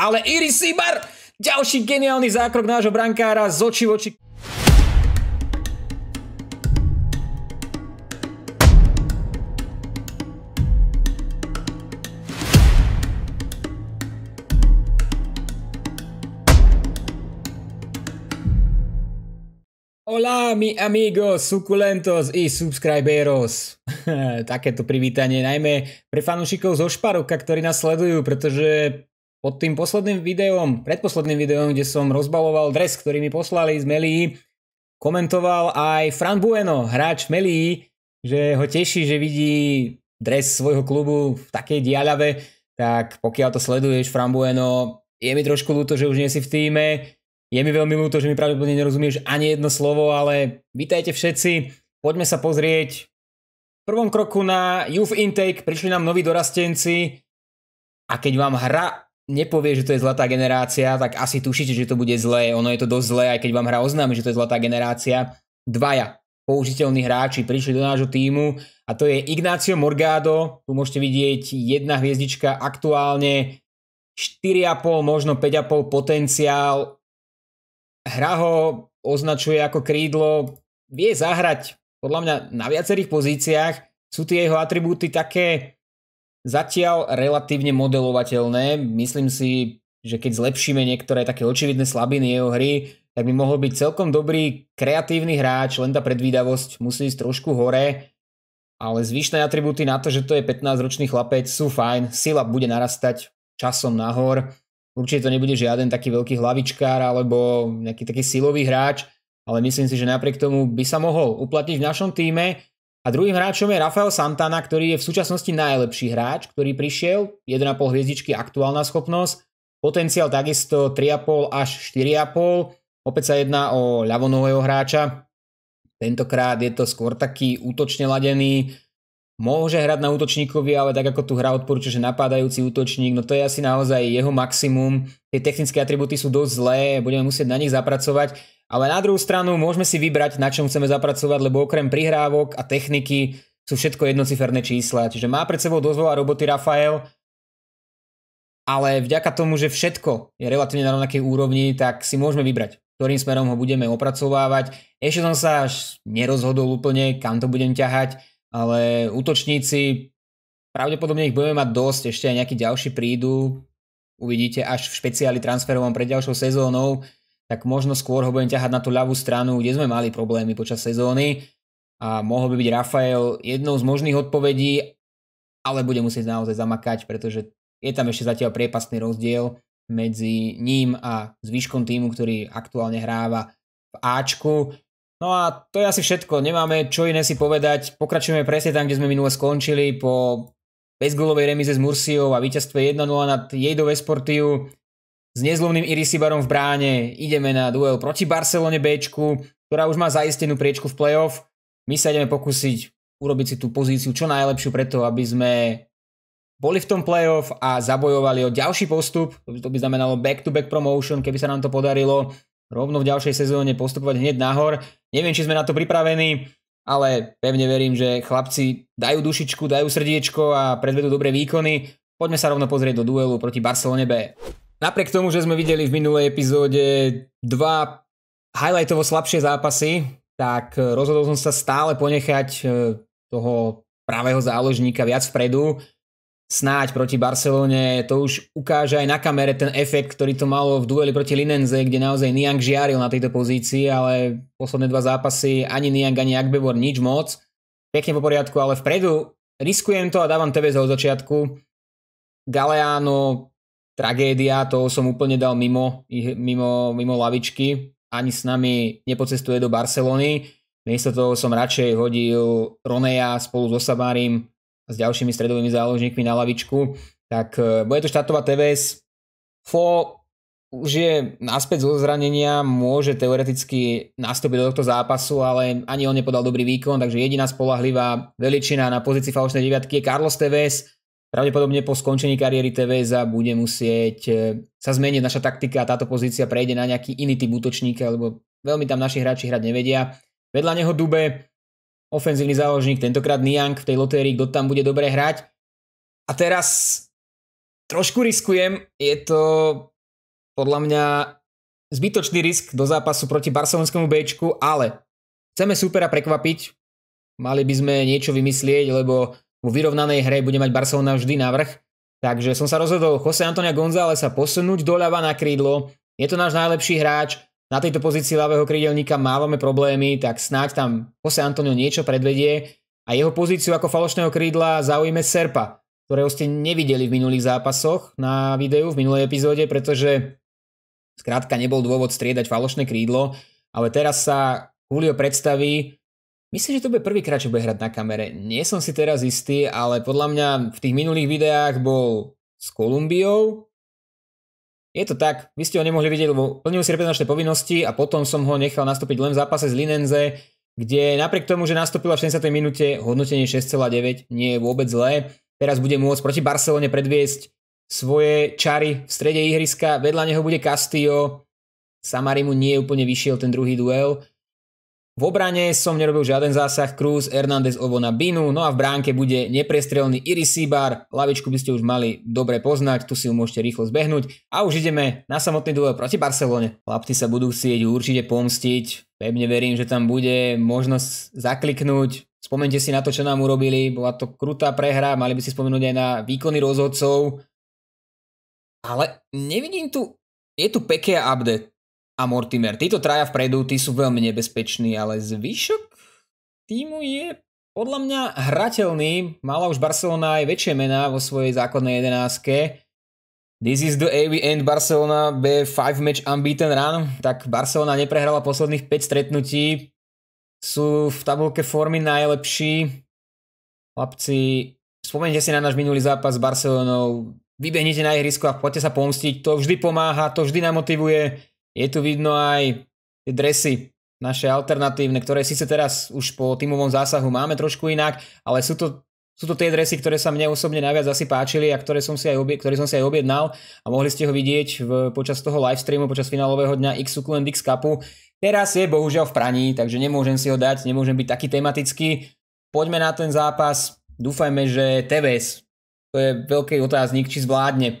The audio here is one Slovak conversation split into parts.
Ale Iris Sibar, ďalší geniálny zákrok nášho brankára z oči v oči. Hola mi amigos, suculentos i subscriberos. Takéto privítanie najmä pre fanúšikov zo Šparovka, ktorí nás sledujú, pretože pod tým posledným videom, predposledným videom, kde som rozbaloval dres, ktorý mi poslali z Melí, komentoval aj Fran Bueno, hráč melí, že ho teší, že vidí dres svojho klubu v takej diaľave, tak pokiaľ to sleduješ, Fran Bueno, je mi trošku ľúto, že už nie si v týme, je mi veľmi ľúto, že mi pravdepodobne nerozumieš ani jedno slovo, ale vítajte všetci, poďme sa pozrieť v prvom kroku na Youth Intake, prišli nám noví dorastenci a keď vám hra nepovie, že to je zlatá generácia, tak asi tušíte, že to bude zlé. Ono je to dosť zlé, aj keď vám hra oznámi, že to je zlatá generácia. Dvaja použiteľní hráči prišli do nášho týmu a to je Ignacio Morgado, tu môžete vidieť jedna hviezdička aktuálne 4,5, možno 5,5 potenciál. Hra ho označuje ako krídlo, vie zahrať podľa mňa na viacerých pozíciách. Sú tie jeho atribúty také zatiaľ relatívne modelovateľné. Myslím si, že keď zlepšíme niektoré také očividné slabiny jeho hry, tak by mohol byť celkom dobrý kreatívny hráč, len tá predvídavosť musí ísť trošku hore, ale zvyšné atribúty na to, že to je 15-ročný chlapec, sú fajn, sila bude narastať časom nahor, určite to nebude žiaden taký veľký hlavičkár alebo nejaký taký silový hráč, ale myslím si, že napriek tomu by sa mohol uplatniť v našom týme a druhým hráčom je Rafael Santana, ktorý je v súčasnosti najlepší hráč, ktorý prišiel, 1,5 hviezdičky aktuálna schopnosť, potenciál takisto 3,5 až 4,5, opäť sa jedná o ľavonového hráča, tentokrát je to skôr taký útočne ladený, Môže hrať na útočníkovi, ale tak ako tu hra odporúča, že napádajúci útočník, no to je asi naozaj jeho maximum. Tie technické atributy sú dosť zlé, budeme musieť na nich zapracovať. Ale na druhú stranu môžeme si vybrať, na čom chceme zapracovať, lebo okrem prihrávok a techniky sú všetko jednociferné čísla. Čiže má pred sebou dosť veľa roboty Rafael, ale vďaka tomu, že všetko je relatívne na rovnakej úrovni, tak si môžeme vybrať, ktorým smerom ho budeme opracovávať. Ešte som sa až nerozhodol úplne, kam to budem ťahať ale útočníci, pravdepodobne ich budeme mať dosť, ešte aj nejakí ďalší prídu, uvidíte až v špeciáli transferovom pred ďalšou sezónou, tak možno skôr ho budem ťahať na tú ľavú stranu, kde sme mali problémy počas sezóny a mohol by byť Rafael jednou z možných odpovedí, ale bude musieť naozaj zamakať, pretože je tam ešte zatiaľ priepasný rozdiel medzi ním a zvyškom týmu, ktorý aktuálne hráva v Ačku. No a to je asi všetko. Nemáme čo iné si povedať. Pokračujeme presne tam, kde sme minule skončili po bezgolovej remize s Mursiou a víťazstve 1-0 nad Jejdo Vesportiu. S nezlomným Irisibarom v bráne ideme na duel proti Barcelone B, ktorá už má zaistenú priečku v playoff. My sa ideme pokúsiť urobiť si tú pozíciu čo najlepšiu preto, aby sme boli v tom playoff a zabojovali o ďalší postup. To by znamenalo back-to-back promotion, keby sa nám to podarilo rovno v ďalšej sezóne postupovať hneď nahor. Neviem, či sme na to pripravení, ale pevne verím, že chlapci dajú dušičku, dajú srdiečko a predvedú dobré výkony. Poďme sa rovno pozrieť do duelu proti Barcelone B. Napriek tomu, že sme videli v minulej epizóde dva highlightovo slabšie zápasy, tak e, rozhodol som sa stále ponechať e, toho pravého záložníka viac vpredu snáď proti Barcelone, to už ukáže aj na kamere ten efekt, ktorý to malo v dueli proti Linenze, kde naozaj Niang žiaril na tejto pozícii, ale posledné dva zápasy ani Niang, ani Akbevor, nič moc. Pekne po poriadku, ale vpredu riskujem to a dávam tebe od začiatku. Galeano, tragédia, to som úplne dal mimo, mimo, mimo lavičky, ani s nami nepocestuje do Barcelony. Miesto toho som radšej hodil Roneja spolu so Sabárim s ďalšími stredovými záložníkmi na lavičku, tak e, bude to štartovať TVS. Fo už je naspäť zo zranenia, môže teoreticky nastúpiť do tohto zápasu, ale ani on nepodal dobrý výkon, takže jediná spolahlivá veličina na pozícii falošnej deviatky je Carlos TVS. Pravdepodobne po skončení kariéry TVS bude musieť e, sa zmeniť naša taktika a táto pozícia prejde na nejaký iný typ útočníka, lebo veľmi tam naši hráči hrať nevedia. Vedľa neho Dube, ofenzívny záložník, tentokrát Niang v tej lotérii, kto tam bude dobre hrať. A teraz trošku riskujem, je to podľa mňa zbytočný risk do zápasu proti barcelonskému B, ale chceme supera prekvapiť, mali by sme niečo vymyslieť, lebo vo vyrovnanej hre bude mať Barcelona vždy navrh. Takže som sa rozhodol Jose Antonia Gonzálesa posunúť doľava na krídlo. Je to náš najlepší hráč, na tejto pozícii ľavého krídelníka mávame problémy, tak snáď tam Jose Antonio niečo predvedie a jeho pozíciu ako falošného krídla zaujíme Serpa, ktorého ste nevideli v minulých zápasoch na videu, v minulej epizóde, pretože zkrátka nebol dôvod striedať falošné krídlo, ale teraz sa Julio predstaví, myslím, že to bude prvýkrát, čo bude hrať na kamere. Nie som si teraz istý, ale podľa mňa v tých minulých videách bol s Kolumbiou, je to tak, vy ste ho nemohli vidieť, lebo plnil si reprezentačné povinnosti a potom som ho nechal nastúpiť len v zápase z Linenze, kde napriek tomu, že nastúpila v 60. minúte, hodnotenie 6,9 nie je vôbec zlé. Teraz bude môcť proti Barcelone predviesť svoje čary v strede ihriska, vedľa neho bude Castillo, Samarimu nie je úplne vyšiel ten druhý duel, v obrane som nerobil žiaden zásah Cruz, Hernández Ovona Binu, no a v bránke bude neprestrelný Iris Sibar, lavičku by ste už mali dobre poznať, tu si ju môžete rýchlo zbehnúť a už ideme na samotný duel proti Barcelone. Lapty sa budú chcieť určite pomstiť, pevne verím, že tam bude možnosť zakliknúť, spomente si na to, čo nám urobili, bola to krutá prehra, mali by si spomenúť aj na výkony rozhodcov, ale nevidím tu, je tu peké a a Mortimer. Títo traja vpredu, tí sú veľmi nebezpeční, ale zvyšok týmu je podľa mňa hrateľný. Mala už Barcelona aj väčšie mená vo svojej základnej jedenáske. This is the AV end Barcelona B5 match unbeaten run. Tak Barcelona neprehrala posledných 5 stretnutí. Sú v tabulke formy najlepší. Chlapci, spomente si na náš minulý zápas s Barcelonou. Vybehnite na ihrisko a poďte sa pomstiť. To vždy pomáha, to vždy namotivuje je tu vidno aj tie dresy naše alternatívne, ktoré síce teraz už po tímovom zásahu máme trošku inak, ale sú to, sú to tie dresy, ktoré sa mne osobne najviac asi páčili a ktoré som si aj, obie, ktoré som si aj objednal a mohli ste ho vidieť v, počas toho livestreamu, počas finálového dňa X X Cupu. Teraz je bohužiaľ v praní, takže nemôžem si ho dať, nemôžem byť taký tematický. Poďme na ten zápas, dúfajme, že TVS, to je veľký otáznik, či zvládne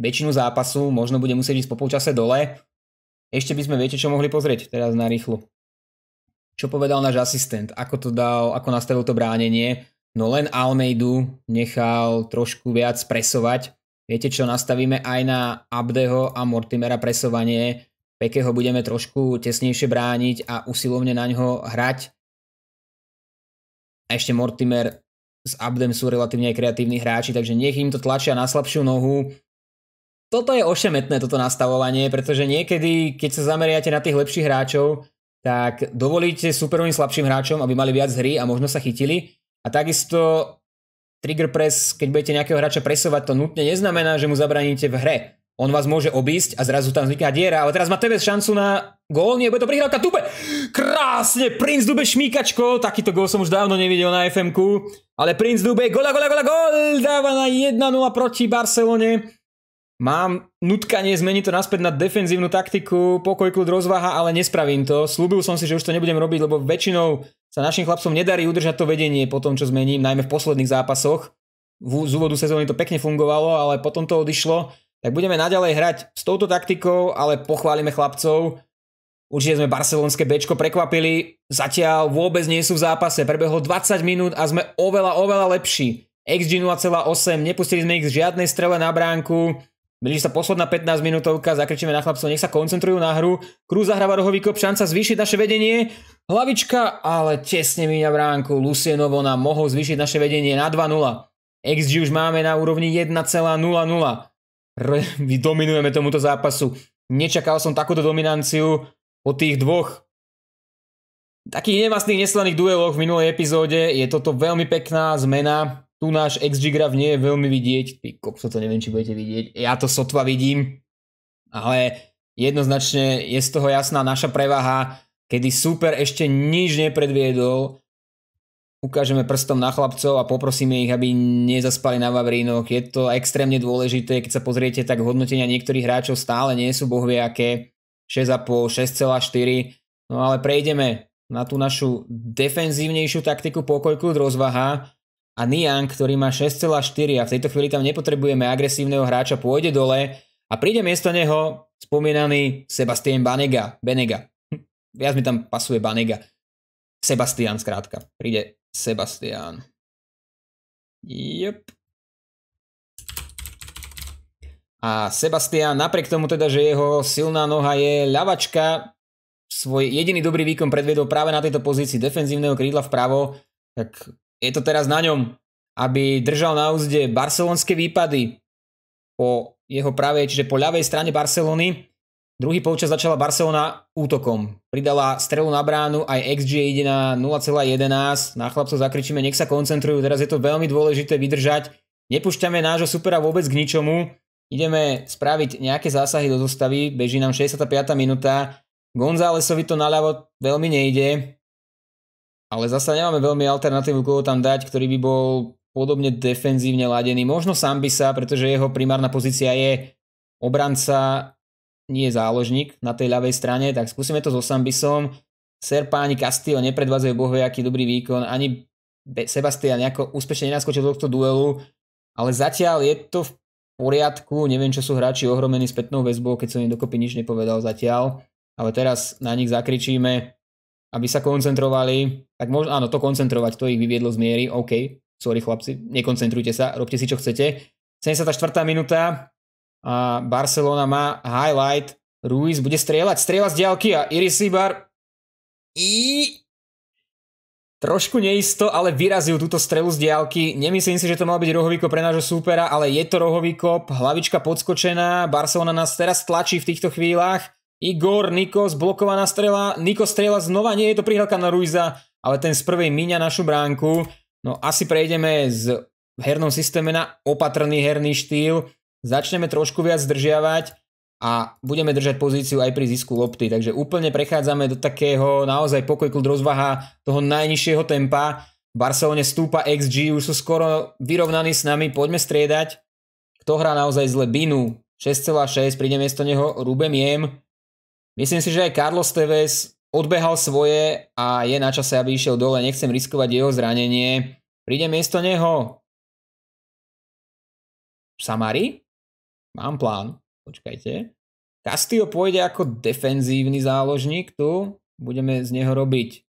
väčšinu zápasu, možno bude musieť ísť po polčase dole, ešte by sme viete, čo mohli pozrieť teraz na rýchlo. Čo povedal náš asistent, ako to dal, ako nastavil to bránenie, no len Almeidu nechal trošku viac presovať. Viete čo, nastavíme aj na Abdeho a Mortimera presovanie, Pekého budeme trošku tesnejšie brániť a usilovne na ňo hrať. A ešte Mortimer s Abdem sú relatívne kreatívni hráči, takže nech im to tlačia na slabšiu nohu, toto je ošemetné toto nastavovanie, pretože niekedy, keď sa zameriate na tých lepších hráčov, tak dovolíte superovým slabším hráčom, aby mali viac hry a možno sa chytili. A takisto trigger press, keď budete nejakého hráča presovať, to nutne neznamená, že mu zabraníte v hre. On vás môže obísť a zrazu tam vzniká diera, ale teraz má Tevez šancu na gól, nie, bude to prihrávka Dube! Krásne, Prince Dube šmíkačko, takýto gól som už dávno nevidel na FMK, ale Prince Dube, gola, gola, gola, gol, dáva na 1-0 proti Barcelone. Mám nutkanie zmeniť to naspäť na defenzívnu taktiku, pokoj, kľud, rozvaha, ale nespravím to. Slúbil som si, že už to nebudem robiť, lebo väčšinou sa našim chlapcom nedarí udržať to vedenie po tom, čo zmením, najmä v posledných zápasoch. V, z úvodu sezóny to pekne fungovalo, ale potom to odišlo. Tak budeme naďalej hrať s touto taktikou, ale pochválime chlapcov. Určite sme barcelonské bečko prekvapili. Zatiaľ vôbec nie sú v zápase. Prebehlo 20 minút a sme oveľa, oveľa lepší. XG 0,8, nepustili sme ich z žiadnej strele na bránku. Blíži sa posledná 15 minútovka, zakričíme na chlapcov, nech sa koncentrujú na hru. Krúz zahráva rohový kop, šanca zvýšiť naše vedenie. Hlavička, ale tesne míňa bránku. Lucienovo nám mohol zvýšiť naše vedenie na 2-0. XG už máme na úrovni 1,00. my dominujeme tomuto zápasu. Nečakal som takúto dominanciu po tých dvoch takých nemastných neslaných dueloch v minulej epizóde. Je toto veľmi pekná zmena tu náš XG graf nie je veľmi vidieť, ty kopso to neviem, či budete vidieť, ja to sotva vidím, ale jednoznačne je z toho jasná naša prevaha, kedy super ešte nič nepredviedol, ukážeme prstom na chlapcov a poprosíme ich, aby nezaspali na Vavrínoch. Je to extrémne dôležité, keď sa pozriete, tak hodnotenia niektorých hráčov stále nie sú bohvie aké, 6,5, 6,4, no ale prejdeme na tú našu defenzívnejšiu taktiku pokojku od rozvaha a Niang, ktorý má 6,4 a v tejto chvíli tam nepotrebujeme agresívneho hráča, pôjde dole a príde miesto neho spomínaný Sebastian Banega. Benega. Hm, viac mi tam pasuje Banega. Sebastian zkrátka. Príde Sebastian. Jep. A Sebastian, napriek tomu teda, že jeho silná noha je ľavačka, svoj jediný dobrý výkon predvedol práve na tejto pozícii defenzívneho krídla vpravo, tak je to teraz na ňom, aby držal na úzde barcelonské výpady po jeho pravej, čiže po ľavej strane Barcelony. Druhý polčas začala Barcelona útokom. Pridala strelu na bránu, aj XG ide na 0,11. Na chlapcov zakričíme, nech sa koncentrujú, teraz je to veľmi dôležité vydržať. Nepúšťame nášho supera vôbec k ničomu. Ideme spraviť nejaké zásahy do zostavy, beží nám 65. minúta. Gonzálesovi to naľavo veľmi nejde ale zasa nemáme veľmi alternatívu, koho tam dať, ktorý by bol podobne defenzívne ladený. Možno Sambisa, pretože jeho primárna pozícia je obranca, nie záložník na tej ľavej strane, tak skúsime to so Sambisom. Serpa ani Castillo nepredvádzajú aký dobrý výkon, ani Sebastian nejako úspešne nenaskočil do tohto duelu, ale zatiaľ je to v poriadku, neviem čo sú hráči ohromení spätnou väzbou, keď som im dokopy nič nepovedal zatiaľ, ale teraz na nich zakričíme, aby sa koncentrovali, tak možno, áno, to koncentrovať, to ich vyviedlo z miery, OK, sorry chlapci, nekoncentrujte sa, robte si čo chcete. 74. minúta a Barcelona má highlight, Ruiz bude strieľať, strieľa z diaľky a Iris Ibar i Trošku neisto, ale vyrazil túto strelu z diálky. Nemyslím si, že to mal byť rohovíko pre nášho súpera, ale je to rohový kop. Hlavička podskočená, Barcelona nás teraz tlačí v týchto chvíľach. Igor, Nikos, blokovaná strela, Nikos strela znova, nie je to prihľadka na Ruiza, ale ten z prvej míňa našu bránku. No asi prejdeme z hernom systéme na opatrný herný štýl, začneme trošku viac zdržiavať a budeme držať pozíciu aj pri zisku lopty, takže úplne prechádzame do takého naozaj pokoj, kult, rozvaha toho najnižšieho tempa. V Barcelone stúpa XG, už sú skoro vyrovnaní s nami, poďme striedať. Kto hrá naozaj zle? Binu 6,6, príde miesto neho Rubem Jem, Myslím si, že aj Carlos Tevez odbehal svoje a je na čase, aby išiel dole. Nechcem riskovať jeho zranenie. Príde miesto neho Samari? Mám plán. Počkajte. Castillo pôjde ako defenzívny záložník tu. Budeme z neho robiť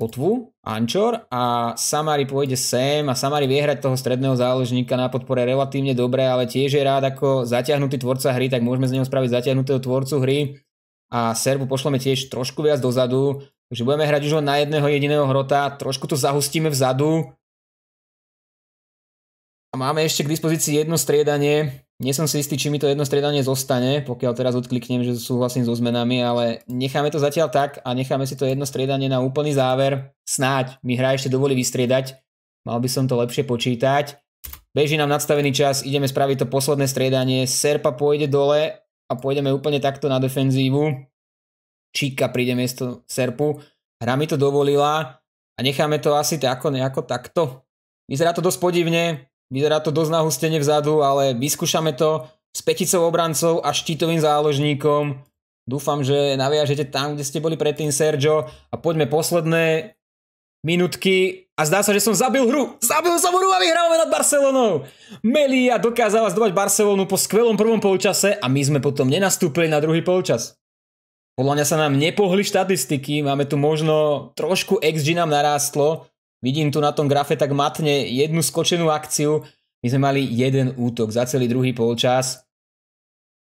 kotvu, Ančor a Samari pôjde sem a Samari vie hrať toho stredného záložníka na podpore relatívne dobre, ale tiež je rád ako zaťahnutý tvorca hry, tak môžeme z neho spraviť zaťahnutého tvorcu hry a Serbu pošleme tiež trošku viac dozadu, takže budeme hrať už len na jedného jediného hrota, trošku to zahustíme vzadu a máme ešte k dispozícii jedno striedanie, nie som si istý, či mi to jedno striedanie zostane, pokiaľ teraz odkliknem, že súhlasím so zmenami, ale necháme to zatiaľ tak a necháme si to jedno striedanie na úplný záver. Snáď mi hra ešte dovolí vystriedať, mal by som to lepšie počítať. Beží nám nadstavený čas, ideme spraviť to posledné striedanie, Serpa pôjde dole a pôjdeme úplne takto na defenzívu. Číka príde miesto Serpu, hra mi to dovolila a necháme to asi tako, nejako takto. Vyzerá to dosť podivne, Vyzerá to dosť nahustene vzadu, ale vyskúšame to s peticou obrancov a štítovým záložníkom. Dúfam, že naviažete tam, kde ste boli predtým, Sergio. A poďme posledné minutky a zdá sa, že som zabil hru. Zabil som hru a vyhrávame nad Barcelonou. Melia dokázala zdovať Barcelonu po skvelom prvom polčase a my sme potom nenastúpili na druhý polčas. Podľa mňa sa nám nepohli štatistiky, máme tu možno trošku XG nám narástlo, Vidím tu na tom grafe tak matne jednu skočenú akciu. My sme mali jeden útok za celý druhý polčas.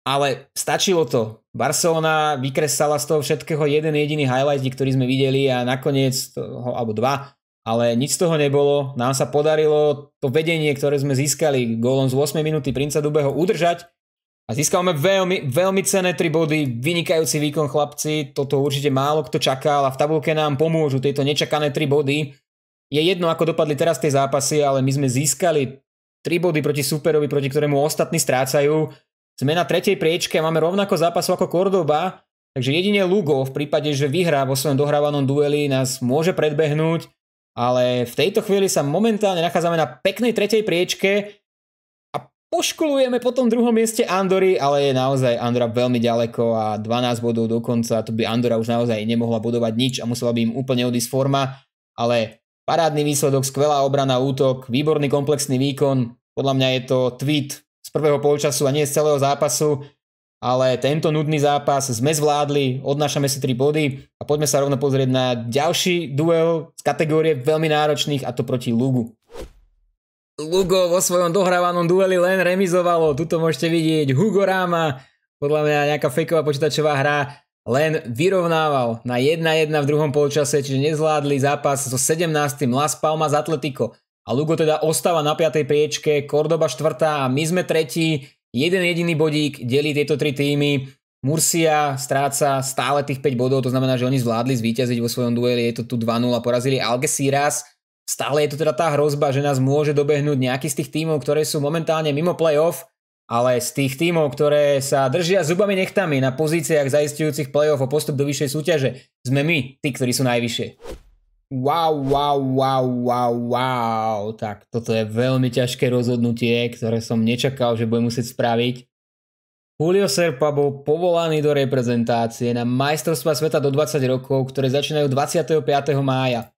Ale stačilo to. Barcelona vykresala z toho všetkého jeden jediný highlight, ktorý sme videli a nakoniec, toho, alebo dva, ale nič z toho nebolo. Nám sa podarilo to vedenie, ktoré sme získali gólom z 8 minúty Princa Dubeho udržať a získame veľmi, veľmi cené 3 body, vynikajúci výkon chlapci, toto určite málo kto čakal a v tabulke nám pomôžu tieto nečakané 3 body je jedno, ako dopadli teraz tie zápasy, ale my sme získali 3 body proti superovi, proti ktorému ostatní strácajú. Sme na tretej priečke, máme rovnako zápasov ako Cordoba, takže jedine Lugo v prípade, že vyhrá vo svojom dohrávanom dueli, nás môže predbehnúť, ale v tejto chvíli sa momentálne nachádzame na peknej tretej priečke a poškolujeme po tom druhom mieste Andory, ale je naozaj Andora veľmi ďaleko a 12 bodov dokonca, to by Andora už naozaj nemohla bodovať nič a musela by im úplne odísť forma, ale Parádny výsledok, skvelá obrana, útok, výborný komplexný výkon. Podľa mňa je to tweet z prvého polčasu a nie z celého zápasu, ale tento nudný zápas sme zvládli, odnášame si 3 body a poďme sa rovno pozrieť na ďalší duel z kategórie veľmi náročných a to proti Lugu. Lugo vo svojom dohrávanom dueli len remizovalo, tuto môžete vidieť Hugo Rama, podľa mňa nejaká fejková počítačová hra, len vyrovnával na 1-1 v druhom polčase, čiže nezvládli zápas so 17. Las Palma z Atletico. A Lugo teda ostáva na 5. priečke, Cordoba 4. a my sme tretí. Jeden jediný bodík delí tieto tri týmy. Murcia stráca stále tých 5 bodov, to znamená, že oni zvládli zvíťaziť vo svojom dueli, je to tu 2-0 a porazili Algeciras. Stále je to teda tá hrozba, že nás môže dobehnúť nejaký z tých tímov, ktoré sú momentálne mimo playoff ale z tých tímov, ktoré sa držia zubami nechtami na pozíciách zaistujúcich play-off o postup do vyššej súťaže, sme my, tí, ktorí sú najvyššie. Wow, wow, wow, wow, wow. Tak toto je veľmi ťažké rozhodnutie, ktoré som nečakal, že budem musieť spraviť. Julio Serpa bol povolaný do reprezentácie na majstrovstva sveta do 20 rokov, ktoré začínajú 25. mája.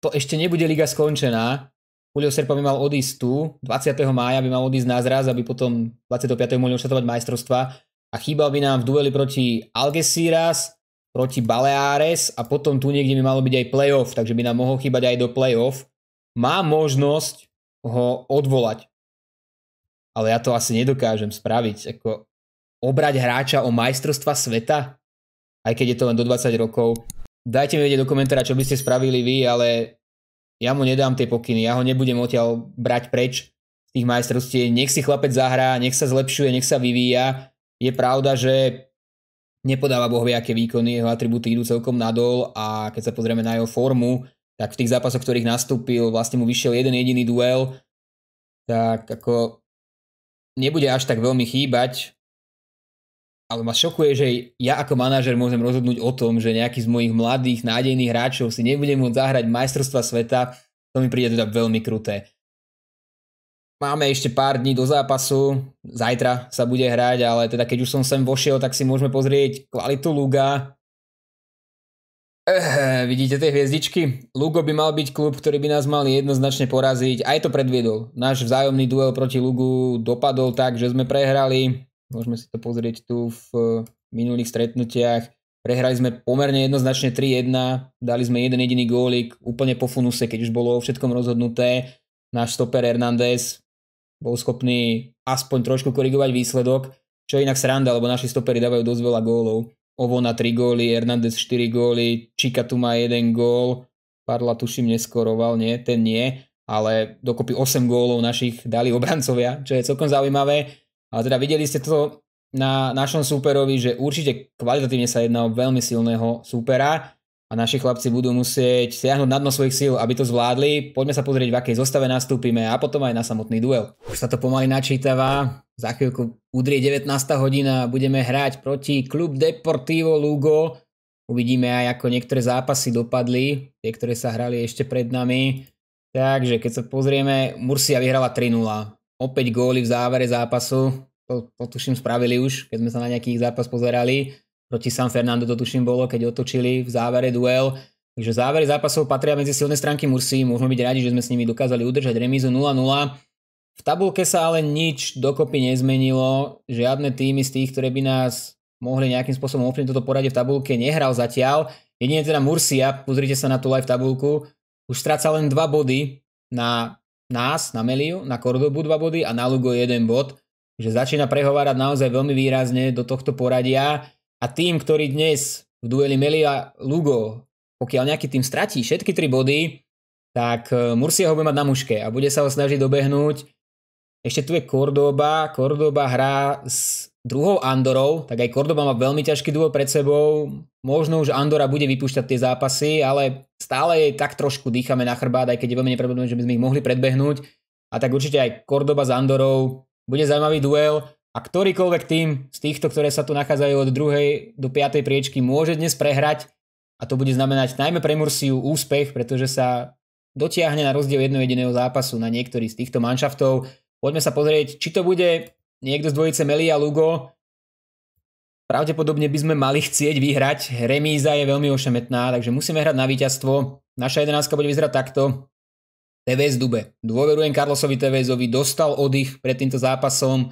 To ešte nebude liga skončená, Julio Serpa by mal odísť tu, 20. mája by mal odísť na zraz, aby potom 25. mohli odštatovať majstrovstva a chýbal by nám v dueli proti Algeciras, proti Baleares a potom tu niekde by malo byť aj playoff, takže by nám mohol chýbať aj do playoff. Má možnosť ho odvolať, ale ja to asi nedokážem spraviť. Ako obrať hráča o majstrovstva sveta, aj keď je to len do 20 rokov. Dajte mi vedieť do komentára, čo by ste spravili vy, ale ja mu nedám tie pokyny, ja ho nebudem odtiaľ brať preč z tých majstrovstiev, nech si chlapec zahrá, nech sa zlepšuje, nech sa vyvíja. Je pravda, že nepodáva bohvie aké výkony, jeho atribúty idú celkom nadol a keď sa pozrieme na jeho formu, tak v tých zápasoch, ktorých nastúpil, vlastne mu vyšiel jeden jediný duel, tak ako nebude až tak veľmi chýbať ale ma šokuje, že ja ako manažer môžem rozhodnúť o tom, že nejaký z mojich mladých nádejných hráčov si nebude môcť zahrať majstrovstva sveta, to mi príde teda veľmi kruté. Máme ešte pár dní do zápasu, zajtra sa bude hrať, ale teda keď už som sem vošiel, tak si môžeme pozrieť kvalitu Luga. Eh, vidíte tie hviezdičky? Lugo by mal byť klub, ktorý by nás mal jednoznačne poraziť. Aj to predviedol. Náš vzájomný duel proti Lugu dopadol tak, že sme prehrali Môžeme si to pozrieť tu v eh, minulých stretnutiach. Prehrali sme pomerne jednoznačne 3-1, dali sme jeden jediný gólik úplne po funuse, keď už bolo o všetkom rozhodnuté. Náš stoper Hernández bol schopný aspoň trošku korigovať výsledok, čo inak sranda, lebo naši stopery dávajú dosť veľa gólov. Ovo na 3 góly, Hernández 4 góly, Čika tu má 1 gól, Parla tuším neskoroval, nie, ten nie, ale dokopy 8 gólov našich dali obrancovia, čo je celkom zaujímavé. Ale teda videli ste to na našom súperovi, že určite kvalitatívne sa jedná o veľmi silného súpera a naši chlapci budú musieť siahnuť na dno svojich síl, aby to zvládli. Poďme sa pozrieť, v akej zostave nastúpime a potom aj na samotný duel. Už sa to pomaly načítava, za chvíľku udrie 19. hodina, budeme hrať proti klub Deportivo Lugo. Uvidíme aj, ako niektoré zápasy dopadli, tie, ktoré sa hrali ešte pred nami. Takže keď sa pozrieme, Murcia vyhrala 3-0 opäť góly v závere zápasu, to, to tuším spravili už, keď sme sa na nejaký zápas pozerali, proti San Fernando to tuším bolo, keď otočili v závere duel, takže závery zápasov patria medzi silné stránky Mursi, môžeme byť radi, že sme s nimi dokázali udržať remízu 0-0, v tabulke sa ale nič dokopy nezmenilo, žiadne týmy z tých, ktoré by nás mohli nejakým spôsobom ovplyvniť toto poradie v tabulke, nehral zatiaľ. Jedine teda Mursia, pozrite sa na tú live tabulku, už stráca len 2 body na nás na Meliu, na Kordobu 2 body a na Lugo 1 bod, že začína prehovárať naozaj veľmi výrazne do tohto poradia a tým, ktorý dnes v dueli Melia Lugo, pokiaľ nejaký tým stratí všetky 3 body, tak e, Murcia ho bude mať na muške a bude sa ho snažiť dobehnúť. Ešte tu je Kordoba, Kordoba hrá s druhou Andorou, tak aj Kordoba má veľmi ťažký duel pred sebou. Možno už Andora bude vypúšťať tie zápasy, ale stále jej tak trošku dýchame na chrbát, aj keď je veľmi nepravdepodobné, že by sme ich mohli predbehnúť. A tak určite aj Kordoba s Andorou bude zaujímavý duel a ktorýkoľvek tým z týchto, ktoré sa tu nachádzajú od druhej do 5. priečky, môže dnes prehrať a to bude znamenať najmä pre Mursiu úspech, pretože sa dotiahne na rozdiel jedného jediného zápasu na niektorý z týchto manšaftov. Poďme sa pozrieť, či to bude niekto z dvojice Meli a Lugo, pravdepodobne by sme mali chcieť vyhrať. Remíza je veľmi ošemetná, takže musíme hrať na víťazstvo. Naša jedenáctka bude vyzerať takto. TVS Dube. Dôverujem Carlosovi TVSovi, dostal oddych pred týmto zápasom.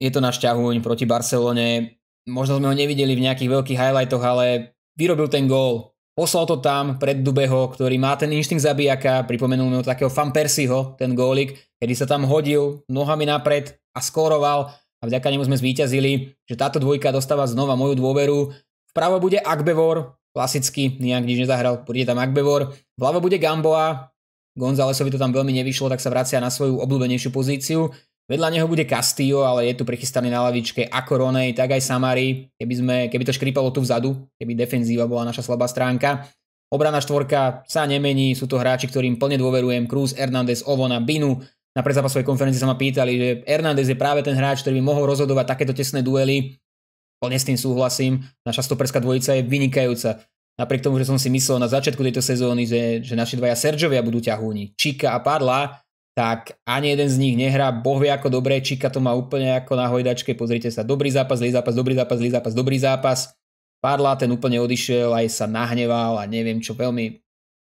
Je to na šťahuň proti Barcelone. Možno sme ho nevideli v nejakých veľkých highlightoch, ale vyrobil ten gól. Poslal to tam pred Dubeho, ktorý má ten inštinkt zabijaka, pripomenul mi takého Fan Persiho, ten gólik, kedy sa tam hodil nohami napred a skóroval a vďaka nemu sme zvíťazili, že táto dvojka dostáva znova moju dôveru. Vpravo bude Akbevor, klasicky, nejak nič nezahral, bude tam Akbevor. Vľavo bude Gamboa, Gonzalesovi to tam veľmi nevyšlo, tak sa vracia na svoju obľúbenejšiu pozíciu. Vedľa neho bude Castillo, ale je tu prichystaný na lavičke ako Ronej, tak aj Samari. Keby, sme, keby to škripalo tu vzadu, keby defenzíva bola naša slabá stránka. Obrana štvorka sa nemení, sú to hráči, ktorým plne dôverujem. Cruz, Hernández, Ovona, Binu. Na predzápasovej konferencii sa ma pýtali, že Hernández je práve ten hráč, ktorý by mohol rozhodovať takéto tesné duely. Plne s tým súhlasím. Naša stoperská dvojica je vynikajúca. Napriek tomu, že som si myslel na začiatku tejto sezóny, že, že naši dvaja Sergiovia budú ťahúni. Čika a Padla, tak ani jeden z nich nehrá, boh vie ako dobré, Čika to má úplne ako na hojdačke, pozrite sa, dobrý zápas, zlý zápas, dobrý zápas, zlý zápas, dobrý zápas. Padla, ten úplne odišiel, aj sa nahneval a neviem čo, veľmi,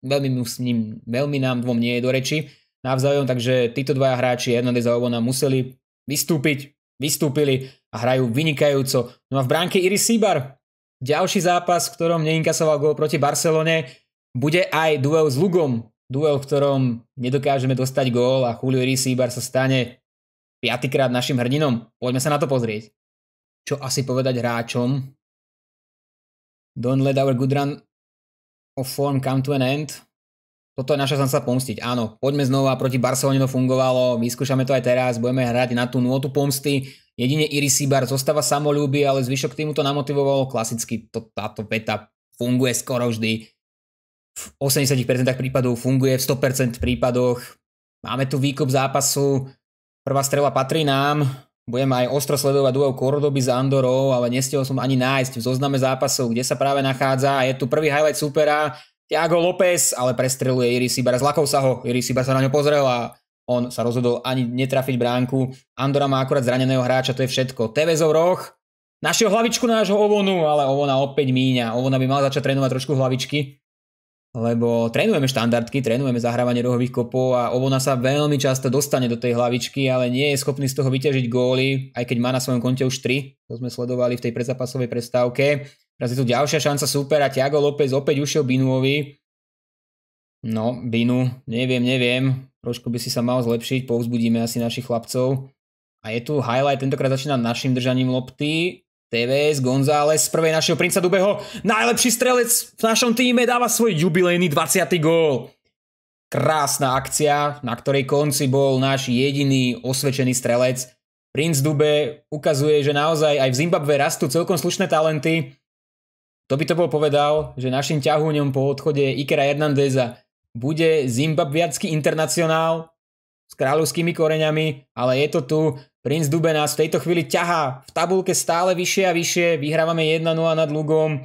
veľmi, s ním, veľmi nám dvom nie je do reči navzájom, takže títo dvaja hráči, Hernández a Obona, museli vystúpiť, vystúpili a hrajú vynikajúco. No a v bránke Iris Sibar, ďalší zápas, v ktorom neinkasoval gol proti Barcelone, bude aj duel s Lugom, duel, v ktorom nedokážeme dostať gól a Julio Risi ibar sa stane piatýkrát našim hrdinom. Poďme sa na to pozrieť. Čo asi povedať hráčom? Don't let our good run of form come to an end. Toto je naša šanca pomstiť. Áno, poďme znova, proti Barcelone to fungovalo, vyskúšame to aj teraz, budeme hrať na tú nôtu pomsty. Jedine Iris Ibar zostáva samolúby, ale zvyšok týmu to namotivovalo klasicky. To, táto peta funguje skoro vždy v 80% prípadov funguje, v 100% prípadoch. Máme tu výkop zápasu, prvá strela patrí nám, budem aj ostro sledovať duel Kordoby s Andorou, ale nestiel som ani nájsť v zozname zápasov, kde sa práve nachádza. je tu prvý highlight supera, Tiago López, ale prestreluje Iris Ibar. Zlakov sa ho, Iris Ibar sa na ňo pozrel a on sa rozhodol ani netrafiť bránku. Andora má akurát zraneného hráča, to je všetko. Tevezov roh, našiel hlavičku nášho Ovonu, ale Ovona opäť míňa. Ovona by mal začať trénovať trošku hlavičky lebo trénujeme štandardky, trénujeme zahrávanie rohových kopov a Ovona sa veľmi často dostane do tej hlavičky, ale nie je schopný z toho vyťažiť góly, aj keď má na svojom konte už 3, to sme sledovali v tej predzapasovej prestávke. Teraz je tu ďalšia šanca super a Tiago López opäť ušiel Binuovi. No, Binu, neviem, neviem, trošku by si sa mal zlepšiť, povzbudíme asi našich chlapcov. A je tu highlight, tentokrát začína našim držaním lopty, TVS González z prvej našeho princa Dubeho. Najlepší strelec v našom týme dáva svoj jubilejný 20. gól. Krásna akcia, na ktorej konci bol náš jediný osvedčený strelec. Prince Dube ukazuje, že naozaj aj v Zimbabve rastú celkom slušné talenty. To by to bol povedal, že našim ťahúňom po odchode Ikera Hernandeza bude zimbabviacký internacionál s kráľovskými koreňami, ale je to tu Prince Dube nás v tejto chvíli ťahá v tabulke stále vyššie a vyššie. Vyhrávame 1-0 nad Lugom.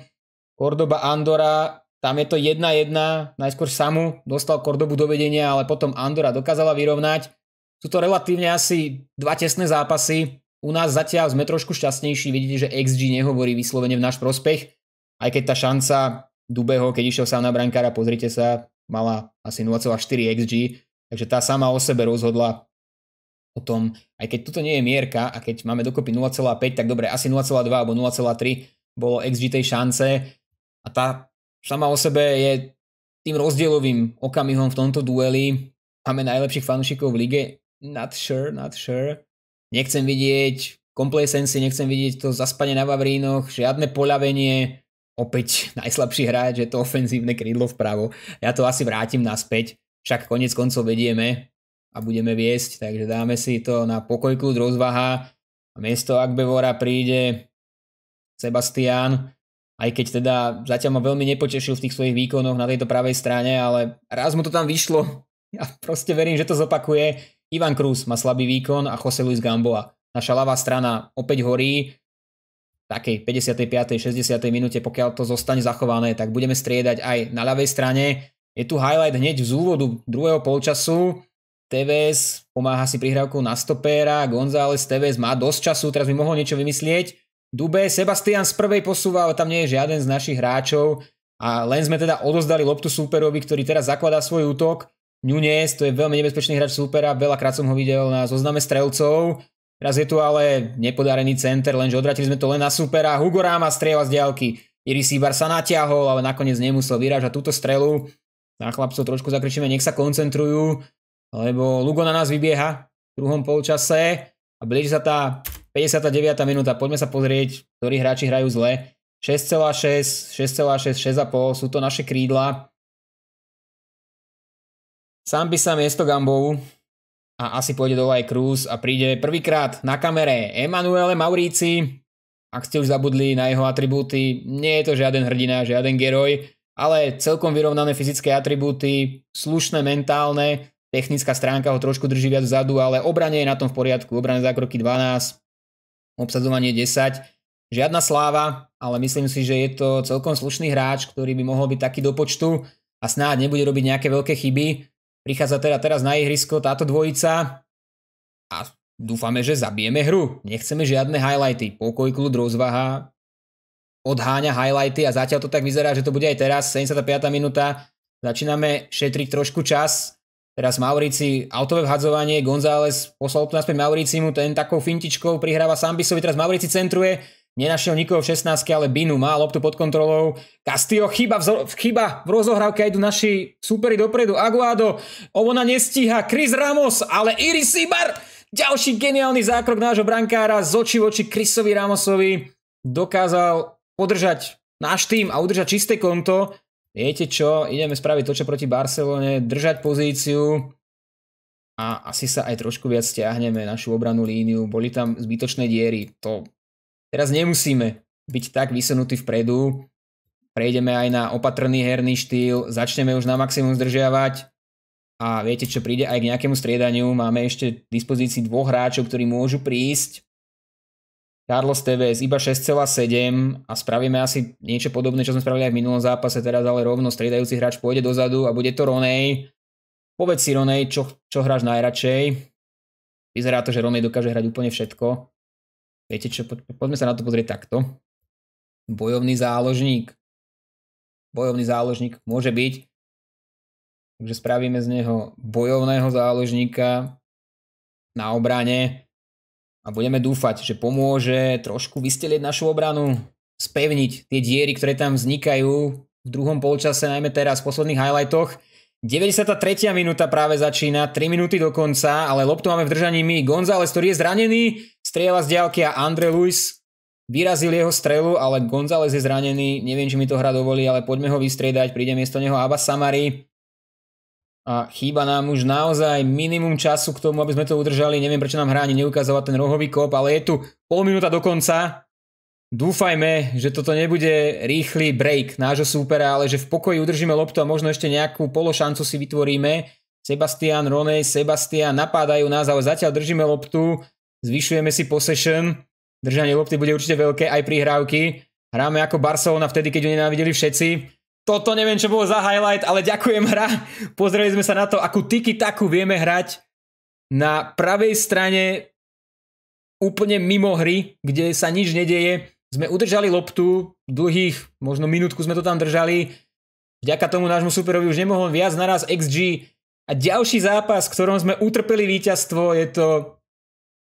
Kordoba Andora, tam je to 1-1. Najskôr Samu dostal kordobu do vedenia, ale potom Andora dokázala vyrovnať. Sú to relatívne asi dva tesné zápasy. U nás zatiaľ sme trošku šťastnejší. Vidíte, že XG nehovorí vyslovene v náš prospech. Aj keď tá šanca Dubeho, keď išiel sám na brankára, pozrite sa, mala asi 0,4 XG. Takže tá sama o sebe rozhodla o tom, aj keď tuto nie je mierka a keď máme dokopy 0,5, tak dobre, asi 0,2 alebo 0,3 bolo XG tej šance a tá sama o sebe je tým rozdielovým okamihom v tomto dueli. Máme najlepších fanúšikov v lige. Not sure, not sure. Nechcem vidieť complacency, nechcem vidieť to zaspanie na Vavrínoch, žiadne poľavenie, opäť najslabší hráč, je to ofenzívne krídlo vpravo. Ja to asi vrátim naspäť, však konec koncov vedieme, a budeme viesť, takže dáme si to na pokoj kľud rozvaha a miesto Akbevora príde Sebastian. aj keď teda zatiaľ ma veľmi nepotešil v tých svojich výkonoch na tejto pravej strane, ale raz mu to tam vyšlo. Ja proste verím, že to zopakuje. Ivan Cruz má slabý výkon a Jose Luis Gamboa. Naša ľavá strana opäť horí, takej 55. 60. minúte, pokiaľ to zostane zachované, tak budeme striedať aj na ľavej strane. Je tu highlight hneď z úvodu druhého polčasu. Tevez pomáha si prihrávkou na stopéra, González Tevez má dosť času, teraz by mohol niečo vymyslieť. Dube, Sebastian z prvej posúva, ale tam nie je žiaden z našich hráčov a len sme teda odozdali loptu súperovi, ktorý teraz zakladá svoj útok. Nunes, to je veľmi nebezpečný hráč súpera, veľakrát som ho videl na zozname strelcov. Teraz je tu ale nepodarený center, lenže odratili sme to len na supera. Hugo Rama strieľa z diaľky. Iris Ibar sa natiahol, ale nakoniec nemusel vyrážať túto strelu. Na chlapcov trošku zakričíme, nech sa koncentrujú lebo Lugo na nás vybieha v druhom polčase a blíži sa tá 59. minúta. Poďme sa pozrieť, ktorí hráči hrajú zle. 6,6, 6,6, 6,5 sú to naše krídla. Sám by sa miesto Gambovu a asi pôjde dole aj Cruz a príde prvýkrát na kamere Emanuele Mauríci. Ak ste už zabudli na jeho atribúty, nie je to žiaden hrdina, žiaden geroj, ale celkom vyrovnané fyzické atribúty, slušné mentálne, Technická stránka ho trošku drží viac vzadu, ale obrane je na tom v poriadku. Obrane zákroky 12, obsadzovanie 10. Žiadna sláva, ale myslím si, že je to celkom slušný hráč, ktorý by mohol byť taký do počtu a snáď nebude robiť nejaké veľké chyby. Prichádza teda teraz na ihrisko táto dvojica a dúfame, že zabijeme hru. Nechceme žiadne highlighty. Pokoj, kľud, rozvaha. Odháňa highlighty a zatiaľ to tak vyzerá, že to bude aj teraz. 75. minúta. Začíname šetriť trošku čas Teraz Maurici, autové vhadzovanie, González poslal to naspäť Mauricimu, ten takou fintičkou prihráva Sambisovi, teraz Maurici centruje, nenašiel nikoho v 16 ale Binu má loptu pod kontrolou. Castillo, chyba v, chyba v rozohrávke, idú naši superi dopredu, Aguado, Ovona nestíha, Chris Ramos, ale Iris Sibar, ďalší geniálny zákrok nášho brankára z oči v oči Chrisovi Ramosovi dokázal podržať náš tým a udržať čisté konto viete čo, ideme spraviť to, čo proti Barcelone, držať pozíciu a asi sa aj trošku viac stiahneme našu obranú líniu. Boli tam zbytočné diery, to teraz nemusíme byť tak vysunutí vpredu, prejdeme aj na opatrný herný štýl, začneme už na maximum zdržiavať a viete čo, príde aj k nejakému striedaniu, máme ešte v dispozícii dvoch hráčov, ktorí môžu prísť, Carlos Tevez iba 6,7 a spravíme asi niečo podobné, čo sme spravili aj v minulom zápase, teraz ale rovno striedajúci hráč pôjde dozadu a bude to Ronej. Povedz si Ronej, čo, čo hráš najradšej. Vyzerá to, že Ronej dokáže hrať úplne všetko. Viete čo, po, poďme sa na to pozrieť takto. Bojovný záložník. Bojovný záložník môže byť. Takže spravíme z neho bojovného záložníka na obrane a budeme dúfať, že pomôže trošku vystelieť našu obranu, spevniť tie diery, ktoré tam vznikajú v druhom polčase, najmä teraz v posledných highlightoch. 93. minúta práve začína, 3 minúty do konca, ale loptu máme v držaní my. González, ktorý je zranený, strieľa z diaľky a Andre Luis vyrazil jeho strelu, ale González je zranený, neviem, či mi to hra dovolí, ale poďme ho vystriedať, príde miesto neho Abba Samari a chýba nám už naozaj minimum času k tomu, aby sme to udržali. Neviem, prečo nám hráni neukázala ten rohový kop, ale je tu pol minúta do konca. Dúfajme, že toto nebude rýchly break nášho súpera, ale že v pokoji udržíme loptu a možno ešte nejakú pološancu si vytvoríme. Sebastian, Ronej, Sebastian napádajú nás, ale zatiaľ držíme loptu, zvyšujeme si possession, držanie lopty bude určite veľké aj pri hrávky. Hráme ako Barcelona vtedy, keď ju nenávideli všetci toto neviem, čo bolo za highlight, ale ďakujem hra. Pozreli sme sa na to, akú tiki taku vieme hrať na pravej strane úplne mimo hry, kde sa nič nedeje. Sme udržali loptu, dlhých, možno minútku sme to tam držali. Vďaka tomu nášmu superovi už nemohol viac naraz XG. A ďalší zápas, ktorom sme utrpeli víťazstvo, je to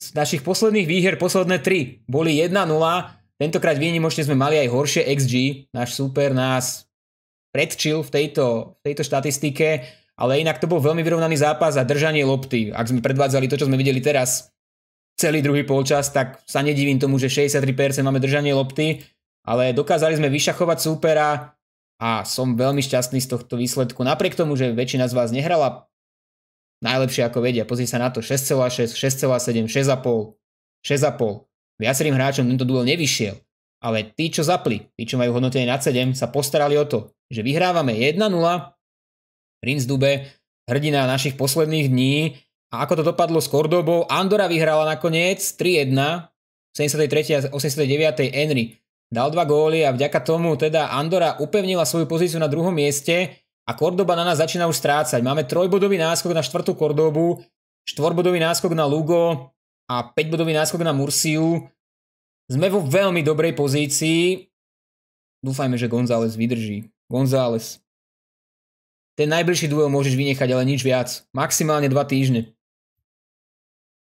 z našich posledných výher posledné 3. Boli 1-0, tentokrát výnimočne sme mali aj horšie XG. Náš super nás predčil v tejto, v tejto štatistike, ale inak to bol veľmi vyrovnaný zápas a držanie lopty. Ak sme predvádzali to, čo sme videli teraz, celý druhý polčas, tak sa nedivím tomu, že 63% máme držanie lopty, ale dokázali sme vyšachovať súpera a som veľmi šťastný z tohto výsledku. Napriek tomu, že väčšina z vás nehrala najlepšie ako vedia. Pozri sa na to 6,6, 6,7, 6,5, 6,5. Viacerým hráčom tento duel nevyšiel. Ale tí, čo zapli, tí, čo majú hodnotenie na 7, sa postarali o to, že vyhrávame 1-0, Prince Dube, hrdina našich posledných dní, a ako to dopadlo s Kordobou, Andora vyhrala nakoniec 3-1, 73. a 89. Henry dal dva góly a vďaka tomu teda Andora upevnila svoju pozíciu na druhom mieste a Kordoba na nás začína už strácať. Máme trojbodový náskok na štvrtú Kordobu, štvorbodový náskok na Lugo a 5-bodový náskok na Mursiu. Sme vo veľmi dobrej pozícii. Dúfajme, že González vydrží. González. Ten najbližší duel môžeš vynechať, ale nič viac. Maximálne 2 týždne.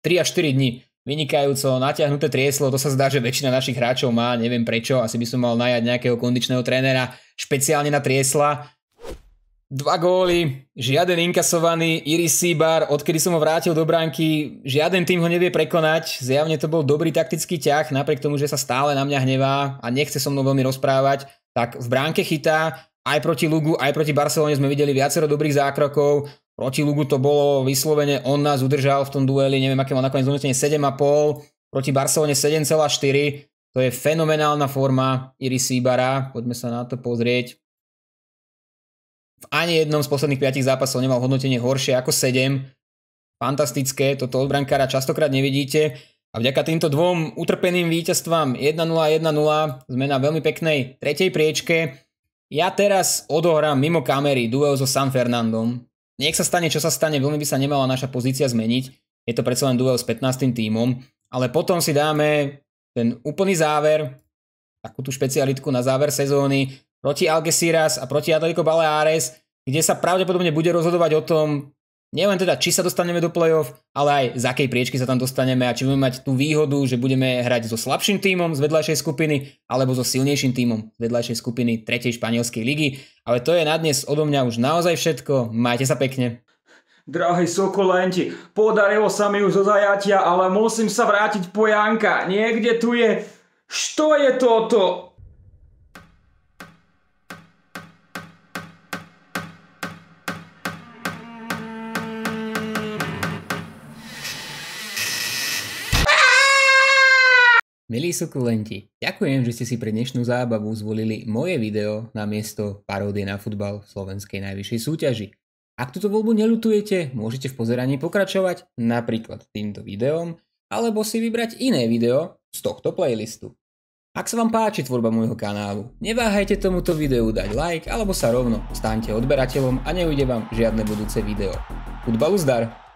3 až 4 dní. Vynikajúco, natiahnuté trieslo, to sa zdá, že väčšina našich hráčov má, neviem prečo, asi by som mal najať nejakého kondičného trénera špeciálne na triesla. Dva góly, žiaden inkasovaný, Iris Sibar, odkedy som ho vrátil do bránky, žiaden tým ho nevie prekonať, zjavne to bol dobrý taktický ťah, napriek tomu, že sa stále na mňa hnevá a nechce so mnou veľmi rozprávať, tak v bránke chytá, aj proti Lugu, aj proti Barcelone sme videli viacero dobrých zákrokov, proti Lugu to bolo vyslovene, on nás udržal v tom dueli, neviem aké mal nakoniec zhodnotenie 7,5, proti Barcelone 7,4, to je fenomenálna forma Iris Sibara, poďme sa na to pozrieť v ani jednom z posledných 5 zápasov nemal hodnotenie horšie ako 7. Fantastické, toto od brankára častokrát nevidíte. A vďaka týmto dvom utrpeným víťazstvám 1-0 1-0 sme na veľmi peknej tretej priečke. Ja teraz odohrám mimo kamery duel so San Fernandom. Nech sa stane, čo sa stane, veľmi by sa nemala naša pozícia zmeniť. Je to predsa len duel s 15. týmom, Ale potom si dáme ten úplný záver, takú tú špecialitku na záver sezóny, proti Algeciras a proti Atletico Baleares, kde sa pravdepodobne bude rozhodovať o tom, nielen teda, či sa dostaneme do play-off, ale aj z akej priečky sa tam dostaneme a či budeme mať tú výhodu, že budeme hrať so slabším tímom z vedľajšej skupiny alebo so silnejším tímom z vedľajšej skupiny 3. španielskej ligy. Ale to je na dnes odo mňa už naozaj všetko. Majte sa pekne. Drahí sokolenti, podarilo sa mi už zo zajatia, ale musím sa vrátiť po Janka. Niekde tu je... Što je toto? Milí sukulenti, ďakujem, že ste si pre dnešnú zábavu zvolili moje video na miesto paródie na futbal v slovenskej najvyššej súťaži. Ak túto voľbu nelutujete, môžete v pozeraní pokračovať napríklad týmto videom, alebo si vybrať iné video z tohto playlistu. Ak sa vám páči tvorba môjho kanálu, neváhajte tomuto videu dať like alebo sa rovno staňte odberateľom a neujde vám žiadne budúce video. Futbalu zdar!